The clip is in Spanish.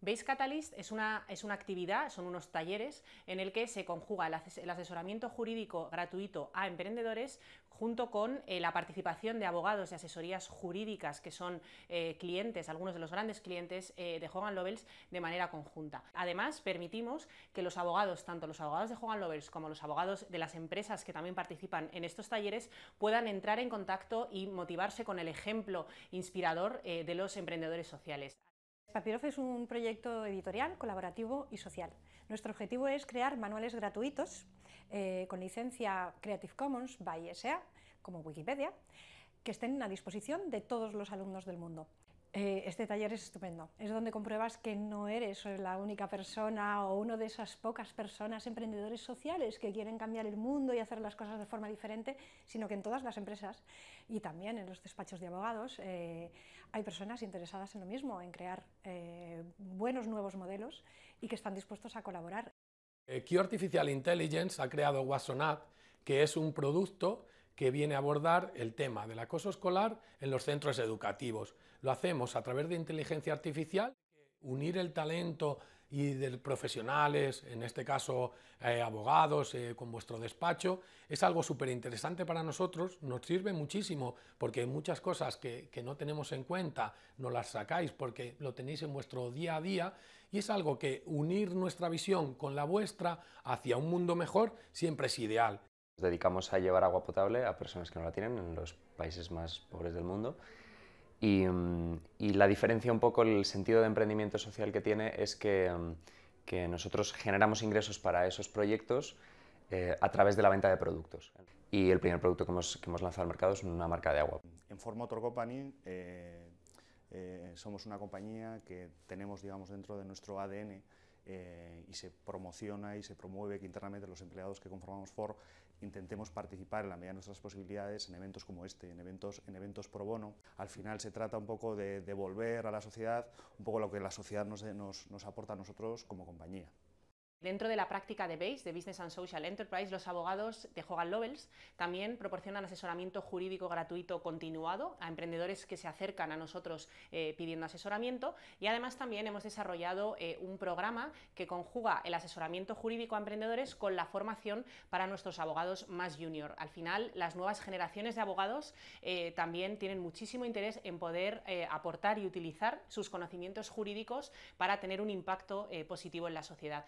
Base Catalyst es una, es una actividad, son unos talleres en el que se conjuga el, asesoramiento jurídico gratuito a emprendedores junto con eh, la participación de abogados y asesorías jurídicas que son eh, clientes, algunos de los grandes clientes eh, de Hogan Lovells de manera conjunta. Además, permitimos que los abogados, tanto los abogados de Hogan Lovells como los abogados de las empresas que también participan en estos talleres, puedan entrar en contacto y motivarse con el ejemplo inspirador de los emprendedores sociales. Papirof es un proyecto editorial, colaborativo y social. Nuestro objetivo es crear manuales gratuitos eh, con licencia Creative Commons by SA, como Wikipedia, que estén a disposición de todos los alumnos del mundo. Eh, este taller es estupendo. Es donde compruebas que no eres la única persona o uno de esas pocas personas emprendedores sociales que quieren cambiar el mundo y hacer las cosas de forma diferente, sino que en todas las empresas y también en los despachos de abogados eh, hay personas interesadas en lo mismo, en crear eh, buenos nuevos modelos y que están dispuestos a colaborar. Key Artificial Intelligence ha creado Wasonat, que es un producto que viene a abordar el tema del acoso escolar en los centros educativos. Lo hacemos a través de inteligencia artificial, unir el talento y de profesionales, en este caso eh, abogados, eh, con vuestro despacho, es algo súper interesante para nosotros, nos sirve muchísimo porque hay muchas cosas que, que no tenemos en cuenta no las sacáis porque lo tenéis en vuestro día a día y es algo que unir nuestra visión con la vuestra hacia un mundo mejor siempre es ideal dedicamos a llevar agua potable a personas que no la tienen en los países más pobres del mundo. Y, mm, la diferencia un poco, el sentido de emprendimiento social que tiene es que, mm, nosotros generamos ingresos para esos proyectos eh, a través de la venta de productos. Y el primer producto que hemos, lanzado al mercado es una marca de agua. En forma Motor Company eh, eh, somos una compañía que tenemos digamos, dentro de nuestro ADN eh, y se promociona y se promueve que internamente los empleados que conformamos For intentemos participar en la medida de nuestras posibilidades en eventos como este, en eventos, en eventos pro bono. Al final se trata un poco de devolver a la sociedad un poco lo que la sociedad nos aporta a nosotros como compañía. Dentro de la práctica de BASE, de Business and Social Enterprise, los abogados de Hogan Lovells también proporcionan asesoramiento jurídico gratuito continuado a emprendedores que se acercan a nosotros eh, pidiendo asesoramiento y además también hemos desarrollado eh, un programa que conjuga el asesoramiento jurídico a emprendedores con la formación para nuestros abogados más junior. Al final, las nuevas generaciones de abogados eh, también tienen muchísimo interés en poder aportar y utilizar sus conocimientos jurídicos para tener un impacto positivo en la sociedad.